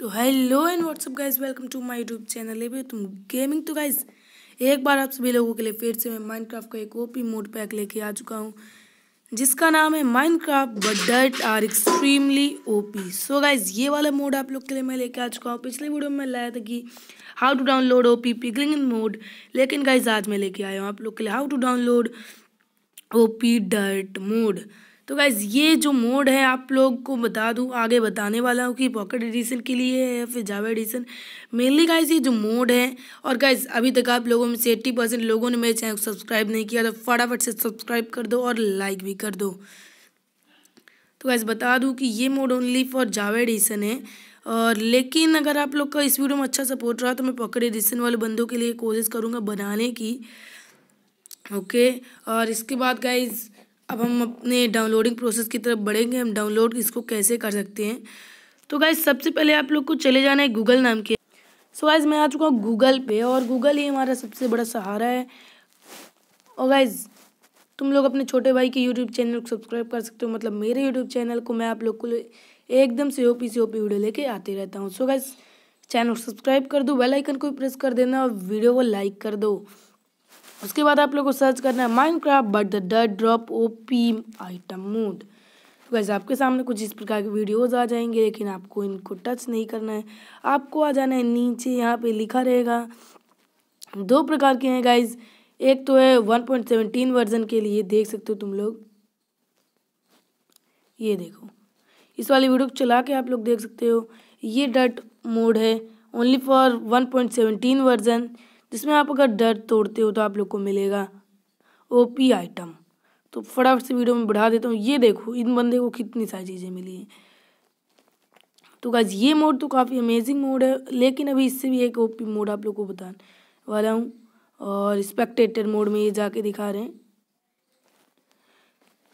तो hello and what's up guys welcome to my YouTube channel है तुम गेमिंग तो गाइज एक बार आप सभी लोगों के लिए फिर से मैं माइनक्राफ्ट का एक ओपी मोड पैक लेके आ चुका हूँ जिसका नाम है Minecraft but dirt are extremely OP so guys ये वाला मोड आप लोग के लिए मैं लेके आ चुका हूँ पिछले वीडियो में लाया था कि how to download P piglin mod लेकिन गाइज आज मैं लेके आया हूँ आप लोग के लिए how to download O P dirt mod तो गाइज़ ये जो मोड है आप लोग को बता दूँ आगे बताने वाला हूँ कि पॉकेट एडिशन के लिए है या फिर जावा एडिशन मेनली गाइज़ ये जो मोड है और गाइज़ अभी तक आप लोगों में से एट्टी परसेंट लोगों ने मेरे चैनल को सब्सक्राइब नहीं किया तो फटाफट से सब्सक्राइब कर दो और लाइक भी कर दो तो गाइज़ बता दूँ कि ये mod only for Java edition है और लेकिन अगर आप लोग का इस वीडियो में अच्छा सपोर्ट रहा तो मैं पॉकेट एडिशन वाले बंदों के लिए कोशिश करूँगा बनाने की ओके और इसके बाद गाइज़ अब हम अपने डाउनलोडिंग प्रोसेस की तरफ बढ़ेंगे हम डाउनलोड इसको कैसे कर सकते हैं तो गाइज सबसे पहले आप लोग को चले जाना है गूगल नाम के सो so गाइज मैं आ चुका हूँ गूगल पे और गूगल ही हमारा सबसे बड़ा सहारा है और गाइज तुम लोग अपने छोटे भाई के यूट्यूब चैनल को सब्सक्राइब कर सकते हो मतलब मेरे यूट्यूब चैनल को मैं आप लोग को एकदम से ओपी से ओपी वीडियो लेके आते रहता हूँ सो गाइज चैनल को सब्सक्राइब कर दो बेल आइकन को प्रेस कर देना और वीडियो को लाइक कर दो उसके बाद आप लोग को सर्च करना है माइंड क्राफ्ट बट द डट drop O P item mod वैसे आपके सामने कुछ इस प्रकार के वीडियोज़ आ जाएंगे लेकिन आपको इनको टच नहीं करना है आपको आ जाना है नीचे यहाँ पे लिखा रहेगा दो प्रकार के हैं गाइज एक तो है वन पॉइंट सेवनटीन वर्जन के लिए देख सकते हो तुम लोग ये देखो इस वाली वीडियो को चला के आप लोग देख सकते हो ये डट मोड है only for one point seventeen version जिसमें आप अगर दर्द तोड़ते हो तो आप लोग को मिलेगा ओपी आइटम तो फटाफट से वीडियो में बढ़ा देता हूँ ये देखो इन बंदे को कितनी सारी चीज़ें मिली हैं तो गाज ये मोड तो काफ़ी अमेजिंग मोड है लेकिन अभी इससे भी एक ओपी मोड आप लोग को बताने वाला हूँ और स्पेक्टेटर मोड में ये जाके दिखा रहे हैं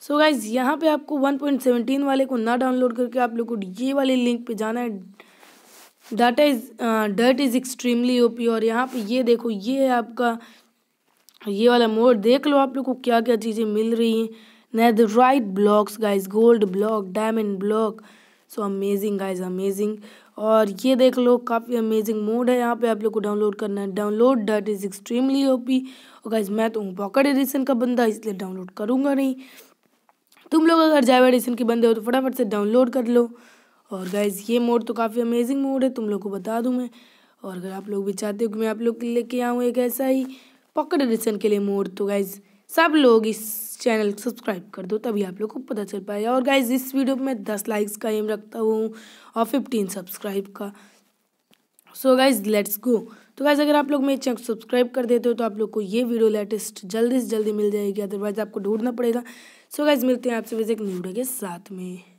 सो गाइज यहाँ पे आपको 1.17 वाले को ना डाउनलोड करके आप लोग को ये वाले लिंक पे जाना है data is dirt is extremely P और यहाँ पे ये देखो ये है आपका ये वाला मोड देख लो आप लोग को क्या क्या चीज़ें मिल रही हैं netherite blocks guys gold block diamond block so amazing guys amazing और ये देख लो काफ़ी अमेजिंग मोड है यहाँ पे आप लोग को डाउनलोड करना है डाउनलोड डट इज़ एक्सट्रीमली पी और गाइज मैं तो हूँ पॉकेट एडिशन का बंदा इसलिए डाउनलोड करूँगा नहीं तुम लोग अगर जाइव एडिशन के बंदे हो तो फटाफट से डाउनलोड कर लो और गाइज़ ये मोड तो काफ़ी अमेजिंग मोड है तुम लोग को बता दूँ मैं और अगर आप लोग भी चाहते हो कि मैं आप लोग के लेके आऊँ एक ऐसा ही पॉकेट एडिशन के लिए मोड तो गाइज़ सब लोग इस चैनल को सब्सक्राइब कर दो तभी आप लोग को पता चल पाएगा और गाइज इस वीडियो में दस लाइक्स का एम रखता हूँ और फिफ्टीन सब्सक्राइब का सो गाइज लेट्स गो तो गाइज अगर आप लोग मेरे चैनल को सब्सक्राइब कर देते हो तो आप लोग को ये वीडियो लेटेस्ट जल्दी से जल्दी मिल जाएगी अदरवाइज आपको ढूंढना पड़ेगा सो so गाइज मिलते हैं आपसे वैसे एक न्यूडो के साथ में